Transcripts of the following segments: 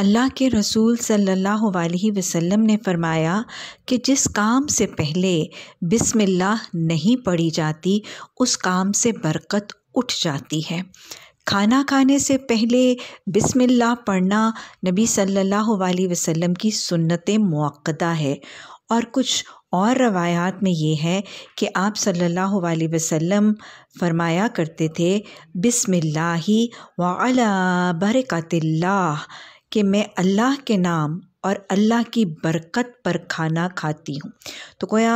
अल्लाह के रसूल सल्लल्लाहु अलैहि वसल्लम ने फरमाया कि जिस काम से पहले बिस्मिल्लाह नहीं पढ़ी जाती उस काम से बरकत उठ जाती है खाना खाने से पहले बिस्मिल्लाह पढ़ना नबी सल्लल्लाहु अलैहि वसल्लम की सुन्नत मौक़दा है और कुछ और रवायात में ये है कि आप सल्लल्लाहु अलैहि वसल्लम फरमाया करते थे बिस्मिल्लाही व बरकतिल्लाह कि मैं अल्लाह के नाम और अल्लाह की बरकत पर खाना खाती हूँ तो गोया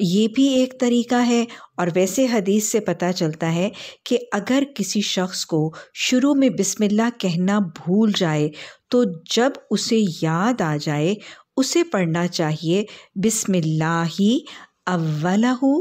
ये भी एक तरीका है और वैसे हदीस से पता चलता है कि अगर किसी शख्स को शुरू में बिस्मिल्लाह कहना भूल जाए तो जब उसे याद आ जाए उसे पढ़ना चाहिए बिस्मिल्लाही अव्वलहू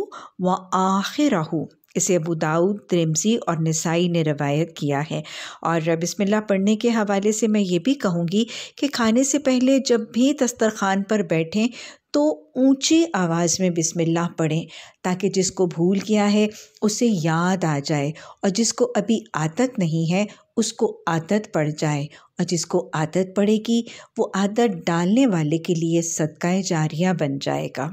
व आखिरहू इसे अबू दाऊद त्रिमजी और नसाई ने रवायत किया है और बिस्मिल्लाह पढ़ने के हवाले से मैं ये भी कहूँगी कि खाने से पहले जब भी दस्तरखान पर बैठें तो ऊंची आवाज़ में बिस्मिल्लाह पढ़ें ताकि जिसको भूल गया है उसे याद आ जाए और जिसको अभी आदत नहीं है उसको आदत पड़ जाए और जिसको आदत पड़ेगी वो आदत डालने वाले के लिए सदका जारिया बन जाएगा